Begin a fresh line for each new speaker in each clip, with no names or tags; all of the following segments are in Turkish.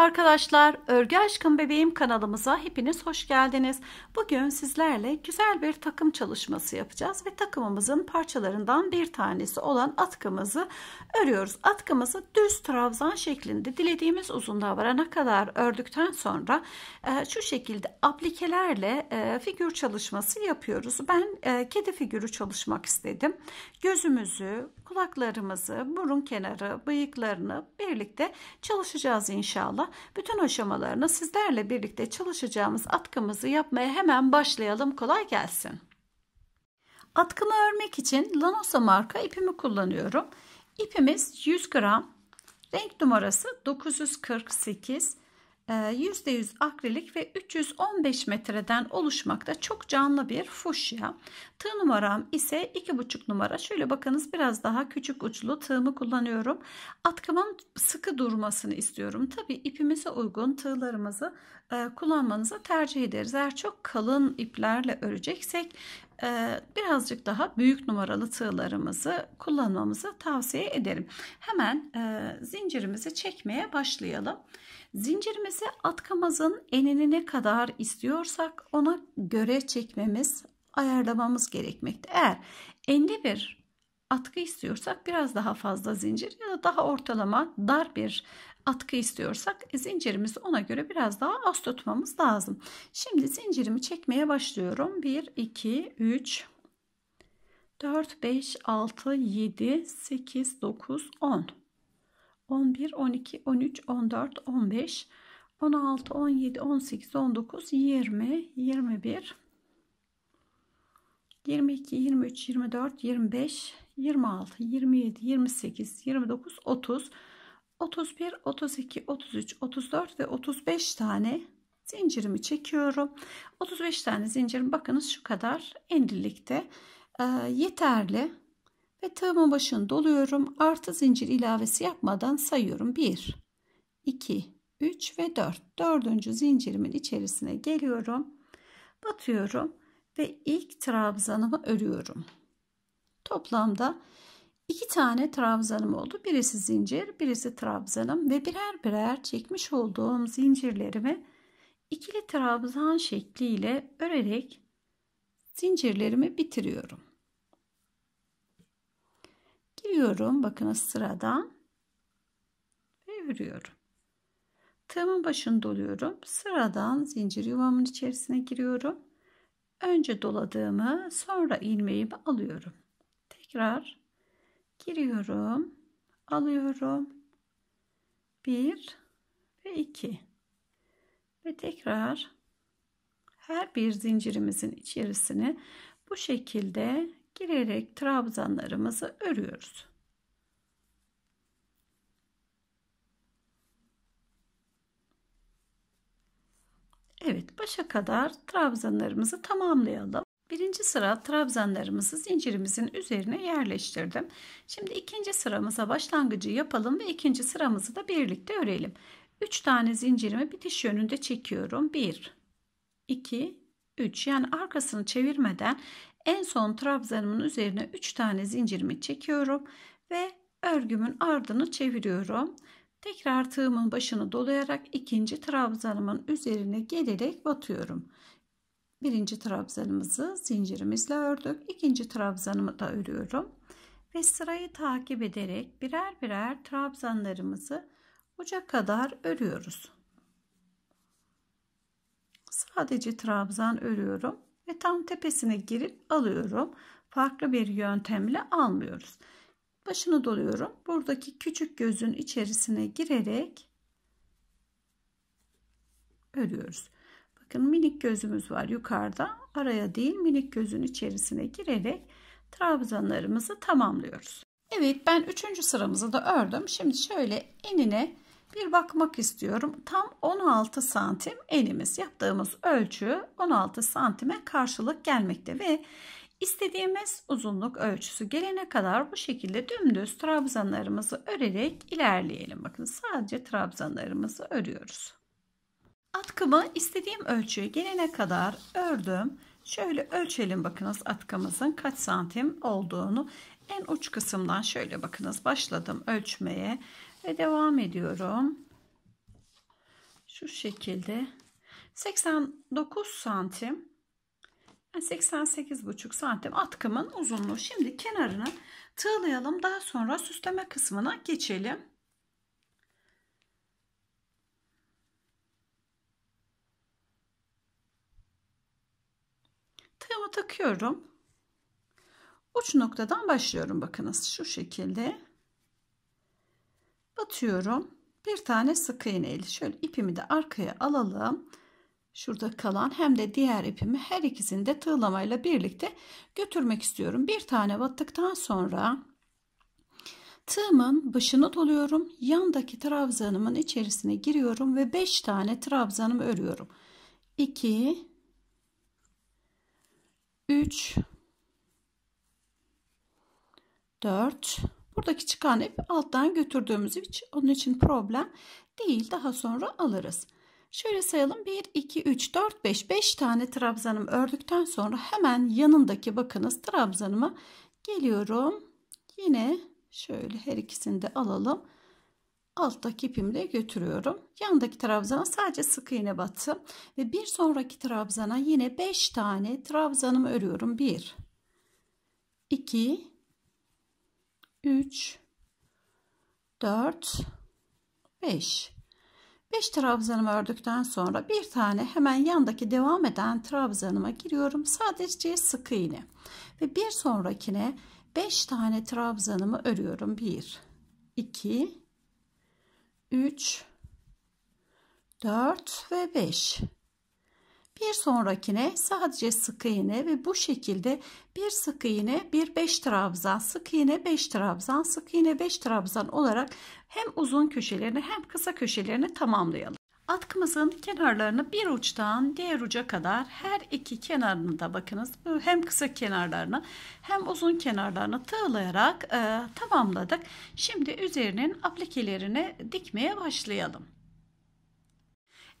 arkadaşlar, Örgü Aşkım Bebeğim kanalımıza hepiniz hoş geldiniz. Bugün sizlerle güzel bir takım çalışması yapacağız ve takımımızın parçalarından bir tanesi olan atkımızı örüyoruz. Atkımızı düz trabzan şeklinde dilediğimiz uzunluğa varana kadar ördükten sonra e, şu şekilde aplikelerle e, figür çalışması yapıyoruz. Ben e, kedi figürü çalışmak istedim. Gözümüzü, kulaklarımızı, burun kenarı, bıyıklarını birlikte çalışacağız inşallah bütün aşamalarını sizlerle birlikte çalışacağımız atkımızı yapmaya hemen başlayalım. Kolay gelsin. Atkımı örmek için Lanosa marka ipimi kullanıyorum. İpimiz 100 gram. Renk numarası 948. %100 ee, akrilik ve 315 metreden oluşmakta çok canlı bir fuşya. Tığ numaram ise 2,5 numara. Şöyle bakınız biraz daha küçük uçlu tığımı kullanıyorum. Atkımın sıkı durmasını istiyorum. Tabi ipimize uygun tığlarımızı e, kullanmanızı tercih ederiz. Eğer çok kalın iplerle öreceksek e, birazcık daha büyük numaralı tığlarımızı kullanmamızı tavsiye ederim. Hemen e, zincirimizi çekmeye başlayalım. Zincirimizi atkamazın enine kadar istiyorsak ona göre çekmemiz, ayarlamamız gerekmekte. Eğer enli bir atkı istiyorsak biraz daha fazla zincir ya da daha ortalama dar bir atkı istiyorsak zincirimizi ona göre biraz daha az tutmamız lazım. Şimdi zincirimi çekmeye başlıyorum. 1, 2, 3, 4, 5, 6, 7, 8, 9, 10. 11, 12, 13, 14, 15, 16, 17, 18, 19, 20, 21, 22, 23, 24, 25, 26, 27, 28, 29, 30, 31, 32, 33, 34 ve 35 tane zincirimi çekiyorum. 35 tane zincirim bakınız şu kadar endilikte e, yeterli. Ve tığımın başını doluyorum. Artı zincir ilavesi yapmadan sayıyorum. 1, 2, 3 ve 4. Dördüncü zincirimin içerisine geliyorum. Batıyorum ve ilk trabzanımı örüyorum. Toplamda iki tane trabzanım oldu. Birisi zincir, birisi trabzanım ve birer birer çekmiş olduğum zincirlerimi ikili trabzan şekliyle örerek zincirlerimi bitiriyorum. Giriyorum bakınız sıradan ve örüyorum. Tığımın başını doluyorum. Sıradan zincir yuvamın içerisine giriyorum. Önce doladığımı sonra ilmeğimi alıyorum. Tekrar giriyorum. Alıyorum. 1 ve 2 ve tekrar her bir zincirimizin içerisine bu şekilde girerek trabzanlarımızı örüyoruz. Evet, başa kadar trabzanlarımızı tamamlayalım. Birinci sıra trabzanlarımızı zincirimizin üzerine yerleştirdim. Şimdi ikinci sıramıza başlangıcı yapalım ve ikinci sıramızı da birlikte örelim. 3 tane zincirimi bitiş yönünde çekiyorum. 1 2 3 yani arkasını çevirmeden en son trabzanımın üzerine 3 tane zincirimi çekiyorum ve örgümün ardını çeviriyorum. Tekrar tığımın başını dolayarak ikinci trabzanımın üzerine gelerek batıyorum. Birinci trabzanımızı zincirimizle ördük. ikinci trabzanımı da örüyorum. Ve sırayı takip ederek birer birer trabzanlarımızı uca kadar örüyoruz. Sadece trabzan örüyorum ve tam tepesine girip alıyorum. Farklı bir yöntemle almıyoruz. Başını doluyorum. Buradaki küçük gözün içerisine girerek örüyoruz. Bakın minik gözümüz var yukarıda. Araya değil minik gözün içerisine girerek trabzanlarımızı tamamlıyoruz. Evet ben üçüncü sıramızı da ördüm. Şimdi şöyle enine bir bakmak istiyorum. Tam 16 santim elimiz yaptığımız ölçü 16 santime karşılık gelmekte ve istediğimiz uzunluk ölçüsü gelene kadar bu şekilde dümdüz trabzanlarımızı örerek ilerleyelim. Bakın sadece trabzanlarımızı örüyoruz. Atkımı istediğim ölçüye gelene kadar ördüm. Şöyle ölçelim bakınız atkımızın kaç santim olduğunu. En uç kısımdan şöyle bakınız başladım ölçmeye ve devam ediyorum. Şu şekilde 89 santim 88 buçuk santim atkımın uzunluğu. Şimdi kenarını tığlayalım. Daha sonra süsleme kısmına geçelim. Tığımı takıyorum. Uç noktadan başlıyorum. Bakınız şu şekilde. Atıyorum Bir tane sık iğneyle şöyle ipimi de arkaya alalım. Şurada kalan hem de diğer ipimi her ikisini de tığlamayla birlikte götürmek istiyorum. Bir tane battıktan sonra tığımın başını doluyorum. Yandaki trabzanımın içerisine giriyorum ve 5 tane trabzanımı örüyorum. 2 3 4 Buradaki çıkan ip alttan götürdüğümüz için onun için problem değil. Daha sonra alırız. Şöyle sayalım 1, 2, 3, 4, 5. 5 tane trabzanım ördükten sonra hemen yanındaki bakınız trabzanıma geliyorum. Yine şöyle her ikisini de alalım. Alttaki ipimle götürüyorum. Yandaki trabzana sadece sık iğne battım. Ve bir sonraki trabzana yine 5 tane trabzanımı örüyorum. 1, 2, 3 4 5 5 trabzanımı ördükten sonra bir tane hemen yandaki devam eden trabzanıma giriyorum. Sadece sık iğne. Ve bir sonrakine 5 tane trabzanımı örüyorum. 1 2 3 4 ve 5 bir sonrakine sadece sık iğne ve bu şekilde bir sık iğne bir 5 trabzan sık iğne 5 trabzan sık iğne 5 trabzan olarak hem uzun köşelerini hem kısa köşelerini tamamlayalım. Atkımızın kenarlarını bir uçtan diğer uca kadar her iki kenarını da bakınız hem kısa kenarlarını hem uzun kenarlarını tığlayarak e, tamamladık. Şimdi üzerinin aplikelerini dikmeye başlayalım.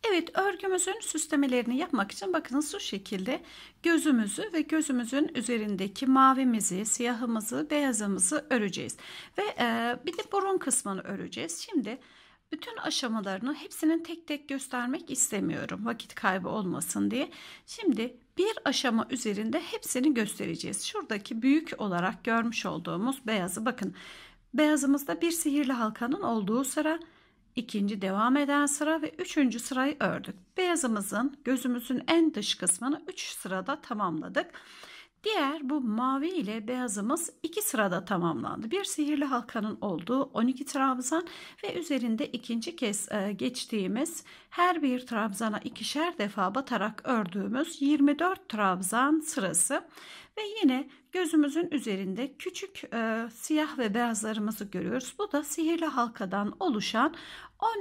Evet örgümüzün süslemelerini yapmak için bakın şu şekilde gözümüzü ve gözümüzün üzerindeki mavimizi, siyahımızı, beyazımızı öreceğiz. Ve e, bir de burun kısmını öreceğiz. Şimdi bütün aşamalarını hepsinin tek tek göstermek istemiyorum vakit kaybı olmasın diye. Şimdi bir aşama üzerinde hepsini göstereceğiz. Şuradaki büyük olarak görmüş olduğumuz beyazı bakın. Beyazımızda bir sihirli halkanın olduğu sıra İkinci devam eden sıra ve üçüncü sırayı ördük. Beyazımızın gözümüzün en dış kısmını üç sırada tamamladık. Diğer bu mavi ile beyazımız iki sırada tamamlandı. Bir sihirli halkanın olduğu 12 trabzan ve üzerinde ikinci kez e, geçtiğimiz her bir trabzana ikişer defa batarak ördüğümüz 24 trabzan sırası ve yine gözümüzün üzerinde küçük e, siyah ve beyazlarımızı görüyoruz. Bu da sihirli halkadan oluşan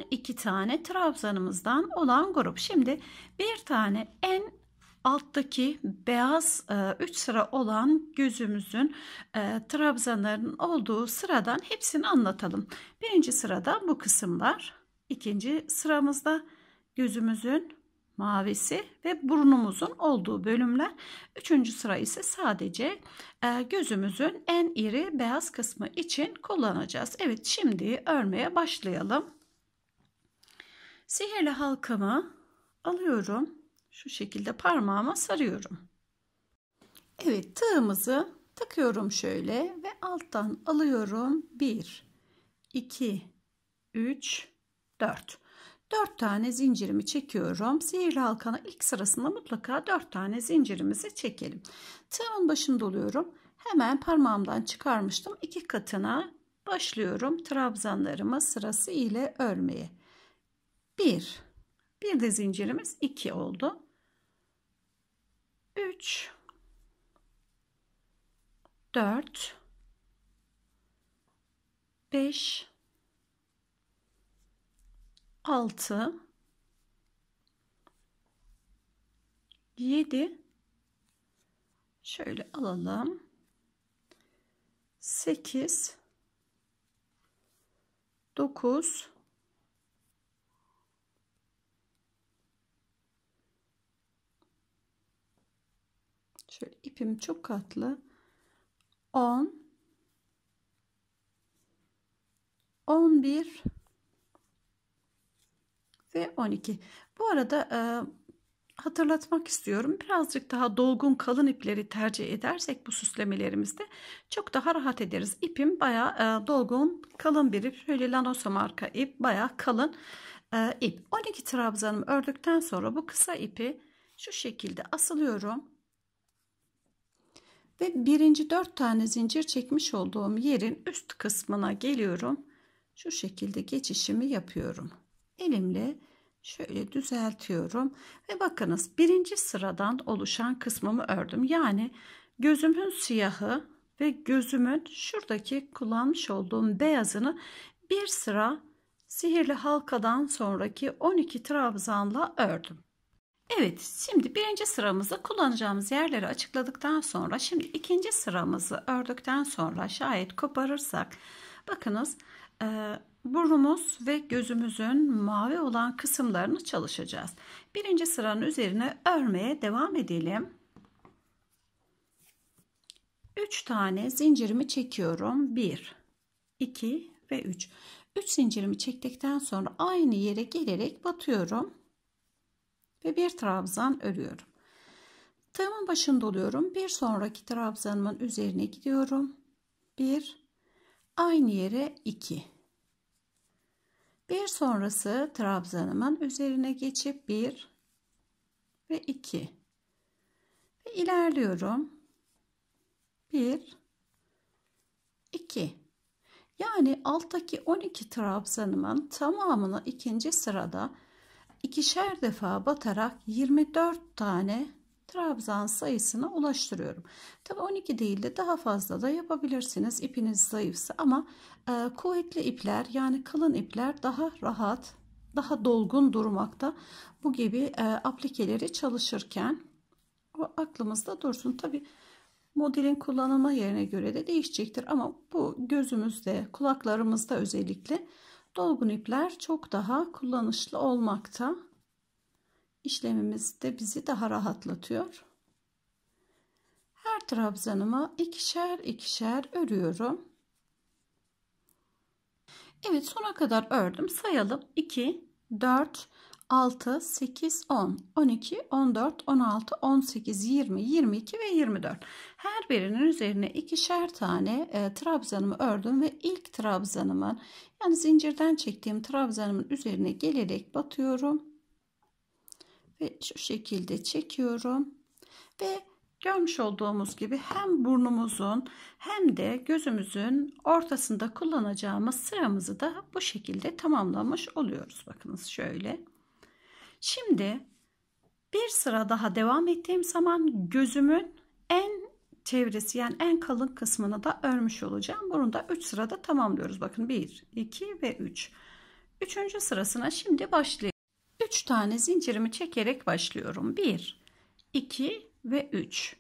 12 tane trabzanımızdan olan grup. Şimdi bir tane en alttaki beyaz 3 e, sıra olan gözümüzün e, trabzanların olduğu sıradan hepsini anlatalım. Birinci sırada bu kısımlar. ikinci sıramızda gözümüzün mavisi ve burnumuzun olduğu bölümler. Üçüncü sıra ise sadece e, gözümüzün en iri beyaz kısmı için kullanacağız. Evet şimdi örmeye başlayalım. Sihirli halkamı alıyorum şu şekilde parmağıma sarıyorum. Evet tığımızı takıyorum şöyle ve alttan alıyorum 1 2 3 4 4 tane zincirimi çekiyorum. Sihirli halkanın ilk sırasında mutlaka 4 tane zincirimizi çekelim. Tığımın başında oluyorum. Hemen parmağımdan çıkarmıştım. 2 katına başlıyorum trabzanlarımı sırası ile örmeye. 1 bir de zincirimiz 2 oldu. 3 4 5 6 7 şöyle alalım 8 9 Şöyle ipim çok katlı. 10 11 ve 12. Bu arada e, hatırlatmak istiyorum. Birazcık daha dolgun kalın ipleri tercih edersek bu süslemelerimizde çok daha rahat ederiz. İpim baya e, dolgun kalın bir ip. Şöyle Lanoso marka ip baya kalın e, ip. 12 trabzanım ördükten sonra bu kısa ipi şu şekilde asılıyorum. Ve birinci dört tane zincir çekmiş olduğum yerin üst kısmına geliyorum. Şu şekilde geçişimi yapıyorum. Elimle şöyle düzeltiyorum. Ve bakınız birinci sıradan oluşan kısmımı ördüm. Yani gözümün siyahı ve gözümün şuradaki kullanmış olduğum beyazını bir sıra sihirli halkadan sonraki 12 trabzanla ördüm. Evet şimdi birinci sıramızı kullanacağımız yerleri açıkladıktan sonra şimdi ikinci sıramızı ördükten sonra şayet koparırsak bakınız e, burnumuz ve gözümüzün mavi olan kısımlarını çalışacağız. Birinci sıranın üzerine örmeye devam edelim. 3 tane zincirimi çekiyorum. 1, 2 ve 3. 3 zincirimi çektikten sonra aynı yere gelerek batıyorum ve bir trabzan örüyorum. Tığımın başında oluyorum. Bir sonraki trabzanımın üzerine gidiyorum. 1 aynı yere 2. Bir sonrası trabzanımın üzerine geçip 1 ve 2. Ve ilerliyorum. 1 2 Yani alttaki 12 trabzanımın tamamını ikinci sırada ikişer defa batarak 24 tane trabzan sayısına ulaştırıyorum. Tabi 12 değil de daha fazla da yapabilirsiniz ipiniz zayıfsa ama e, kuvvetli ipler yani kalın ipler daha rahat daha dolgun durmakta bu gibi e, aplikeleri çalışırken o aklımızda dursun tabi modelin kullanılma yerine göre de değişecektir ama bu gözümüzde kulaklarımızda özellikle Dolgun ipler çok daha kullanışlı olmakta. İşlemimiz de bizi daha rahatlatıyor. Her trabzanıma ikişer ikişer örüyorum. Evet sona kadar ördüm. Sayalım. 2, 4, 6, 8, 10, 12, 14, 16, 18, 20, 22 ve 24. Her birinin üzerine ikişer tane e, trabzanımı ördüm ve ilk trabzanımın yani zincirden çektiğim trabzanımın üzerine gelerek batıyorum. Ve şu şekilde çekiyorum. Ve görmüş olduğumuz gibi hem burnumuzun hem de gözümüzün ortasında kullanacağımız sıramızı da bu şekilde tamamlamış oluyoruz. Bakınız şöyle. Şimdi bir sıra daha devam ettiğim zaman gözümün en çevresi yani en kalın kısmını da örmüş olacağım. Bunu da 3 sırada tamamlıyoruz. Bakın 1, 2 ve 3. 3. sırasına şimdi başlayalım. 3 tane zincirimi çekerek başlıyorum. 1, 2 ve 3.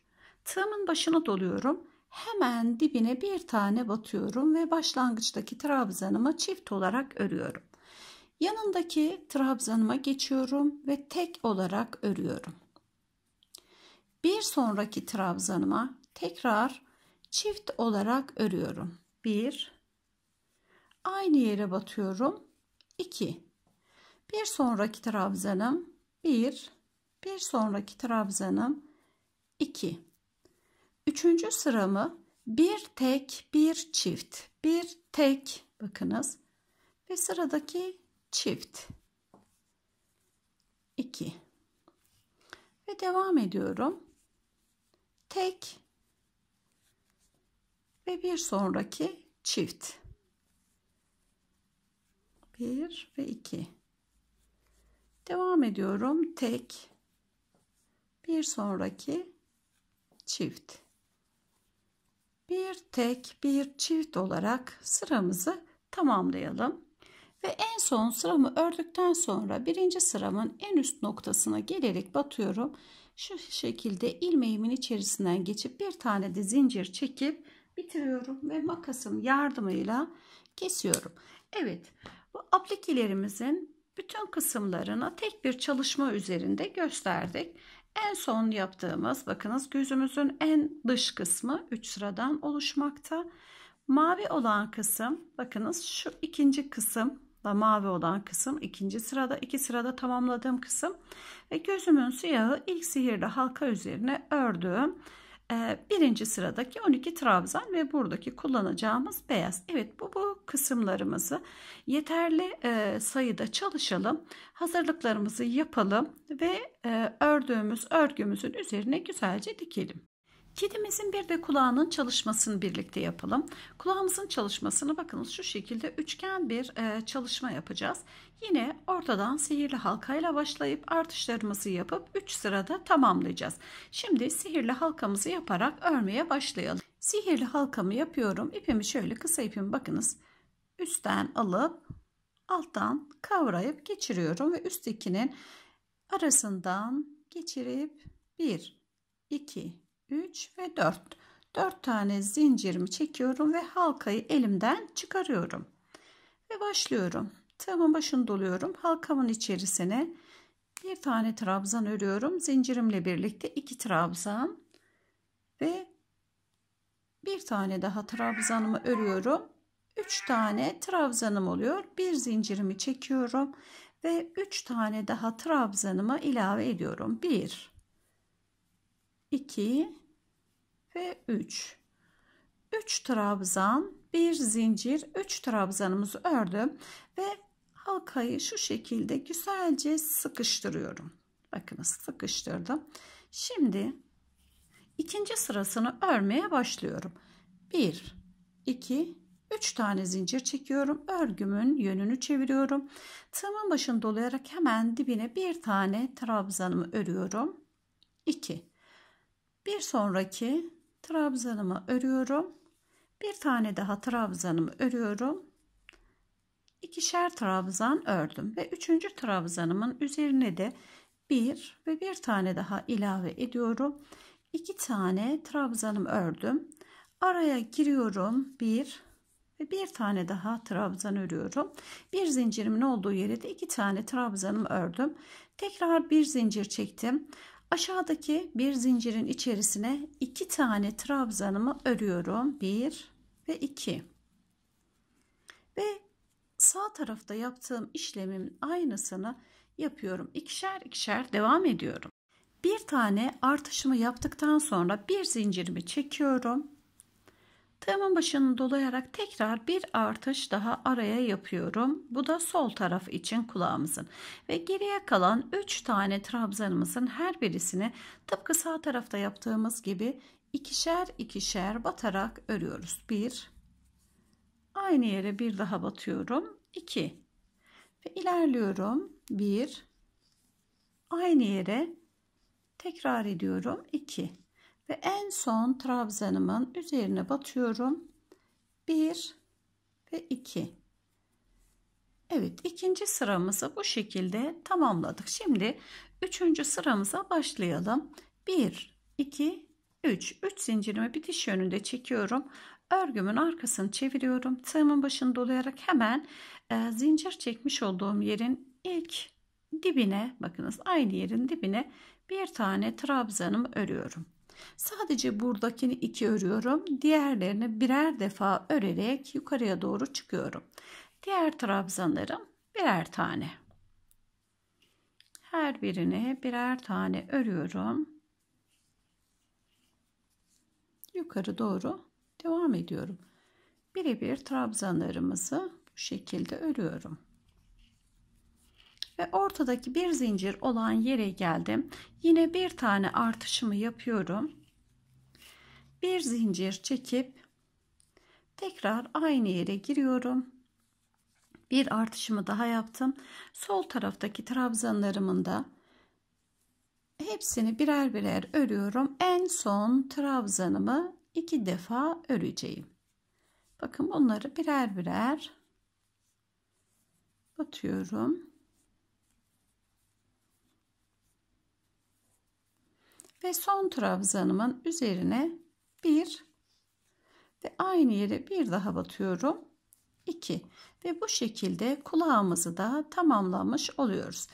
Tığımın başına doluyorum. Hemen dibine bir tane batıyorum ve başlangıçtaki trabzanımı çift olarak örüyorum. Yanındaki trabzanıma geçiyorum ve tek olarak örüyorum. Bir sonraki trabzanıma tekrar çift olarak örüyorum. 1 Aynı yere batıyorum. 2 Bir sonraki trabzanım 1 Bir sonraki trabzanım 2 Üçüncü sıramı bir tek bir çift bir tek bakınız ve sıradaki çift 2 ve devam ediyorum. Tek ve bir sonraki çift. 1 ve 2. Devam ediyorum. Tek bir sonraki çift. Bir tek, bir çift olarak sıramızı tamamlayalım. Ve en son sıramı ördükten sonra birinci sıramın en üst noktasına gelerek batıyorum. Şu şekilde ilmeğimin içerisinden geçip bir tane de zincir çekip bitiriyorum ve makasım yardımıyla kesiyorum. Evet bu aplikelerimizin bütün kısımlarına tek bir çalışma üzerinde gösterdik. En son yaptığımız bakınız gözümüzün en dış kısmı 3 sıradan oluşmakta. Mavi olan kısım bakınız şu ikinci kısım da mavi olan kısım ikinci sırada iki sırada tamamladığım kısım ve gözümün siyahı ilk sihirli halka üzerine ördüğüm ee, birinci sıradaki 12 trabzan ve buradaki kullanacağımız beyaz Evet bu bu kısımlarımızı yeterli e, sayıda çalışalım hazırlıklarımızı yapalım ve e, ördüğümüz örgümüzün üzerine güzelce dikelim Kedimizin bir de kulağının çalışmasını birlikte yapalım. Kulağımızın çalışmasını bakınız şu şekilde üçgen bir e, çalışma yapacağız. Yine ortadan sihirli halkayla başlayıp artışlarımızı yapıp 3 sırada tamamlayacağız. Şimdi sihirli halkamızı yaparak örmeye başlayalım. Sihirli halkamı yapıyorum. İpimi şöyle kısa ipimi bakınız. Üstten alıp alttan kavrayıp geçiriyorum ve üsttekinin arasından geçirip 1 2 3 ve 4. 4 tane zincirimi çekiyorum ve halkayı elimden çıkarıyorum. Ve başlıyorum. Tığımın başını doluyorum. Halkamın içerisine bir tane trabzan örüyorum. Zincirimle birlikte iki trabzan ve bir tane daha trabzanımı örüyorum. 3 tane trabzanım oluyor. Bir zincirimi çekiyorum ve 3 tane daha trabzanımı ilave ediyorum. 1 2 ve 3. 3 trabzan, bir zincir, 3 trabzanımızı ördüm ve halkayı şu şekilde güzelce sıkıştırıyorum. Bakınız sıkıştırdım. Şimdi ikinci sırasını örmeye başlıyorum. 1 2 3 tane zincir çekiyorum. Örgümün yönünü çeviriyorum. Tığımın başını dolayarak hemen dibine bir tane trabzanımı örüyorum. 2 bir sonraki trabzanımı örüyorum. Bir tane daha trabzanımı örüyorum. İkişer trabzan ördüm ve üçüncü trabzanımın üzerine de bir ve bir tane daha ilave ediyorum. İki tane trabzanım ördüm. Araya giriyorum. Bir ve bir tane daha trabzan örüyorum. Bir zincirimin olduğu yere de iki tane trabzanım ördüm. Tekrar bir zincir çektim. Aşağıdaki bir zincirin içerisine iki tane trabzanımı örüyorum. Bir ve iki. Ve sağ tarafta yaptığım işlemin aynısını yapıyorum. İkişer ikişer devam ediyorum. Bir tane artışımı yaptıktan sonra bir zincirimi çekiyorum Tığımın başını dolayarak tekrar bir artış daha araya yapıyorum. Bu da sol taraf için kulağımızın. Ve geriye kalan 3 tane trabzanımızın her birisini tıpkı sağ tarafta yaptığımız gibi ikişer ikişer batarak örüyoruz. 1 Aynı yere bir daha batıyorum. 2 Ve ilerliyorum. 1 Aynı yere tekrar ediyorum. 2 ve en son trabzanımın üzerine batıyorum. 1 ve 2. Evet ikinci sıramızı bu şekilde tamamladık. Şimdi üçüncü sıramıza başlayalım. 1, 2, 3. 3 zincirimi bitiş yönünde çekiyorum. Örgümün arkasını çeviriyorum. Tığımın başını dolayarak hemen e, zincir çekmiş olduğum yerin ilk dibine bakınız aynı yerin dibine bir tane trabzanımı örüyorum. Sadece buradakini iki örüyorum. Diğerlerini birer defa örerek yukarıya doğru çıkıyorum. Diğer trabzanlarım birer tane. Her birine birer tane örüyorum. Yukarı doğru devam ediyorum. Birebir trabzanlarımızı bu şekilde örüyorum ve ortadaki bir zincir olan yere geldim. Yine bir tane artışımı yapıyorum. Bir zincir çekip tekrar aynı yere giriyorum. Bir artışımı daha yaptım. Sol taraftaki trabzanlarımın da hepsini birer birer örüyorum. En son trabzanımı iki defa öreceğim. Bakın bunları birer birer batıyorum. ve son trabzanımın üzerine bir ve aynı yere bir daha batıyorum 2 ve bu şekilde kulağımızı da tamamlamış oluyoruz.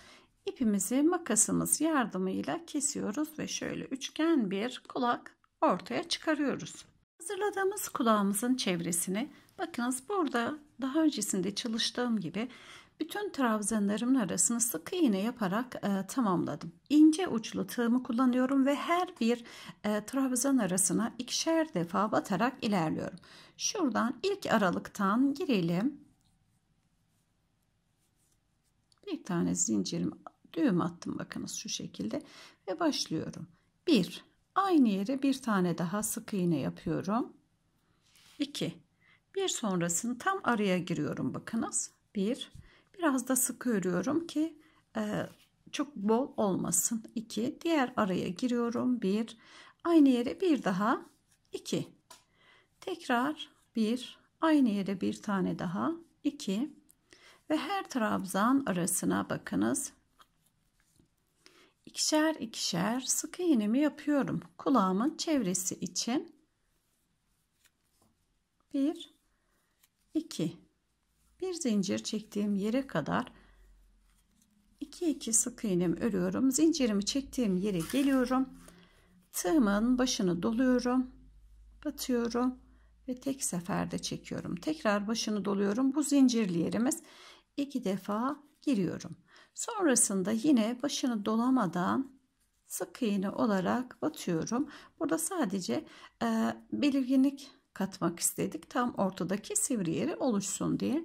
İpimizi makasımız yardımıyla kesiyoruz ve şöyle üçgen bir kulak ortaya çıkarıyoruz. Hazırladığımız kulağımızın çevresini bakınız burada daha öncesinde çalıştığım gibi bütün trabzanlarımın arasını sık iğne yaparak e, tamamladım. İnce uçlu tığımı kullanıyorum ve her bir e, trabzan arasına ikişer defa batarak ilerliyorum. Şuradan ilk aralıktan girelim. Bir tane zincirim düğüm attım bakınız şu şekilde ve başlıyorum. 1 aynı yere bir tane daha sık iğne yapıyorum. 2 bir sonrasını tam araya giriyorum bakınız. 1 Biraz da sık örüyorum ki e, çok bol olmasın. 2. Diğer araya giriyorum. 1. Aynı yere bir daha 2. Tekrar 1. Aynı yere bir tane daha 2. Ve her trabzan arasına bakınız. İkişer ikişer sık iğnemi yapıyorum. Kulağımın çevresi için. 1 2 bir zincir çektiğim yere kadar 2 2 sık iğnem örüyorum zincirimi çektiğim yere geliyorum tığımın başını doluyorum batıyorum ve tek seferde çekiyorum tekrar başını doluyorum bu zincirli yerimiz iki defa giriyorum sonrasında yine başını dolamadan sık iğne olarak batıyorum burada sadece e, belirginlik katmak istedik. Tam ortadaki sivri yeri oluşsun diye.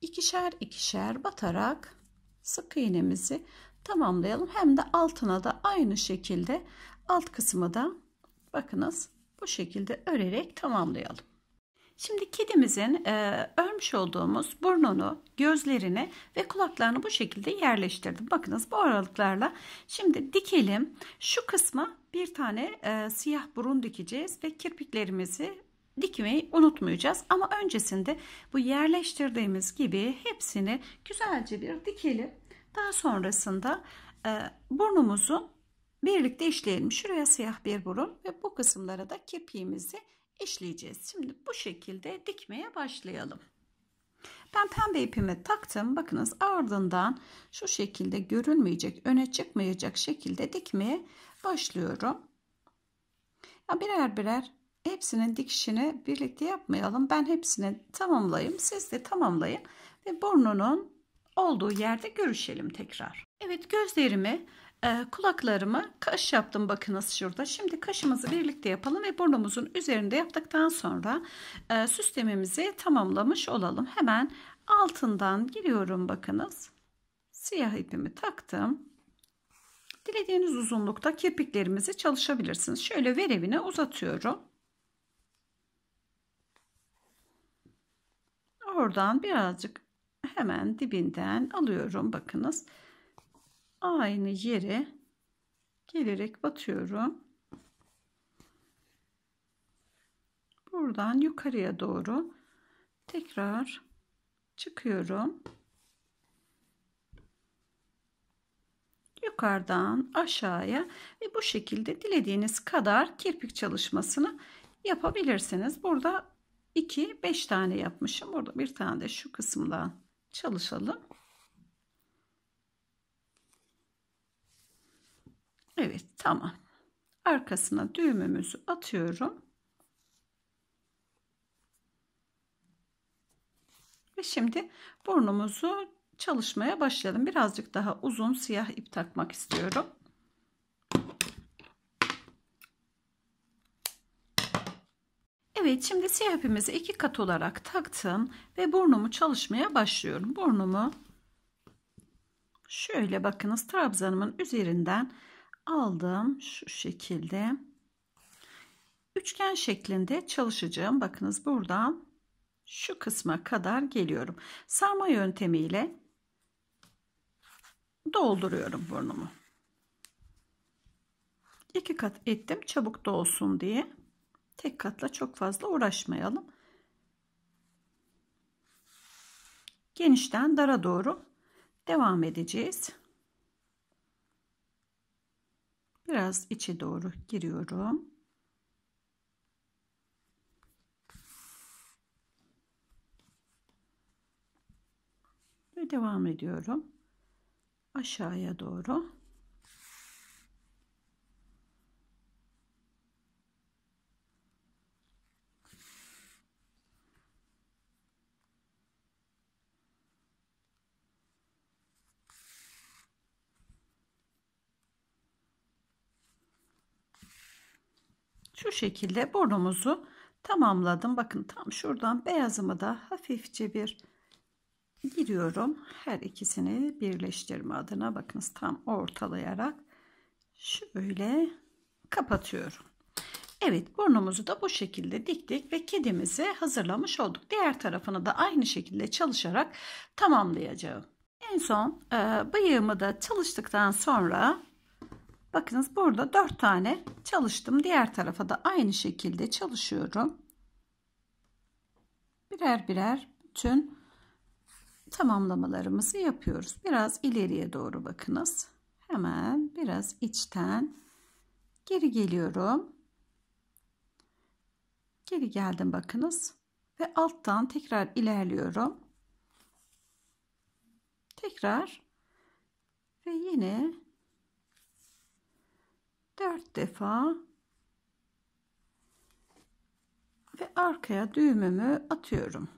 ikişer ikişer batarak sık iğnemizi tamamlayalım. Hem de altına da aynı şekilde alt kısmı da bakınız bu şekilde örerek tamamlayalım. Şimdi kedimizin e, örmüş olduğumuz burnunu, gözlerini ve kulaklarını bu şekilde yerleştirdim. Bakınız bu aralıklarla şimdi dikelim. Şu kısma bir tane e, siyah burun dikeceğiz ve kirpiklerimizi dikmeyi unutmayacağız. Ama öncesinde bu yerleştirdiğimiz gibi hepsini güzelce bir dikelim. Daha sonrasında e, burnumuzun birlikte işleyelim. Şuraya siyah bir burun ve bu kısımlara da kirpiğimizi işleyeceğiz. Şimdi bu şekilde dikmeye başlayalım. Ben pembe ipimi taktım. Bakınız ardından şu şekilde görünmeyecek, öne çıkmayacak şekilde dikmeye başlıyorum. Ya birer birer hepsinin dikişini birlikte yapmayalım. Ben hepsini tamamlayayım. Siz de tamamlayın ve burnunun olduğu yerde görüşelim tekrar. Evet gözlerimi, e, kulaklarımı kaş yaptım bakınız şurada. Şimdi kaşımızı birlikte yapalım ve burnumuzun üzerinde yaptıktan sonra e, süslememizi tamamlamış olalım. Hemen altından giriyorum bakınız. Siyah ipimi taktım. Dilediğiniz uzunlukta kirpiklerimizi çalışabilirsiniz. Şöyle verevine uzatıyorum. Oradan birazcık hemen dibinden alıyorum. Bakınız. Aynı yere gelerek batıyorum. Buradan yukarıya doğru tekrar çıkıyorum. yukarıdan aşağıya ve bu şekilde dilediğiniz kadar kirpik çalışmasını yapabilirsiniz. Burada 2, 5 tane yapmışım. Burada bir tane de şu kısımdan çalışalım. Evet tamam. Arkasına düğümümüzü atıyorum. Ve şimdi burnumuzu çalışmaya başlayalım. Birazcık daha uzun siyah ip takmak istiyorum. Evet şimdi siyah ipimizi iki kat olarak taktım ve burnumu çalışmaya başlıyorum. Burnumu şöyle bakınız trabzanımın üzerinden aldım şu şekilde. Üçgen şeklinde çalışacağım. Bakınız buradan şu kısma kadar geliyorum. Sarma yöntemiyle dolduruyorum burnumu. İki kat ettim çabuk dolsun diye. Tek katla çok fazla uğraşmayalım. Genişten dara doğru devam edeceğiz. Biraz içe doğru giriyorum. Ve devam ediyorum. Aşağıya doğru. şu şekilde burnumuzu tamamladım. Bakın tam şuradan beyazımı da hafifçe bir giriyorum. Her ikisini birleştirme adına bakınız tam ortalayarak şöyle kapatıyorum. Evet burnumuzu da bu şekilde diktik ve kedimizi hazırlamış olduk. Diğer tarafını da aynı şekilde çalışarak tamamlayacağım. En son e, bıyığımı da çalıştıktan sonra Bakınız burada 4 tane çalıştım. Diğer tarafa da aynı şekilde çalışıyorum. Birer birer bütün tamamlamalarımızı yapıyoruz. Biraz ileriye doğru bakınız. Hemen biraz içten geri geliyorum. Geri geldim bakınız. Ve alttan tekrar ilerliyorum. Tekrar ve yine Dört defa ve arkaya düğümümü atıyorum.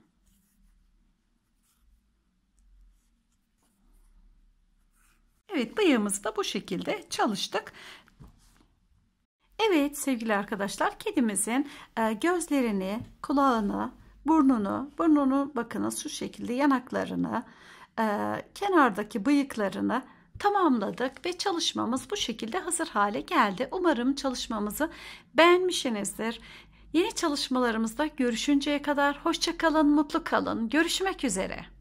Evet bıyığımızı da bu şekilde çalıştık. Evet sevgili arkadaşlar kedimizin e, gözlerini, kulağını, burnunu, burnunu bakınız şu şekilde yanaklarını, e, kenardaki bıyıklarını tamamladık ve çalışmamız bu şekilde hazır hale geldi. Umarım çalışmamızı beğenmişsinizdir. Yeni çalışmalarımızda görüşünceye kadar hoşça kalın, mutlu kalın. Görüşmek üzere.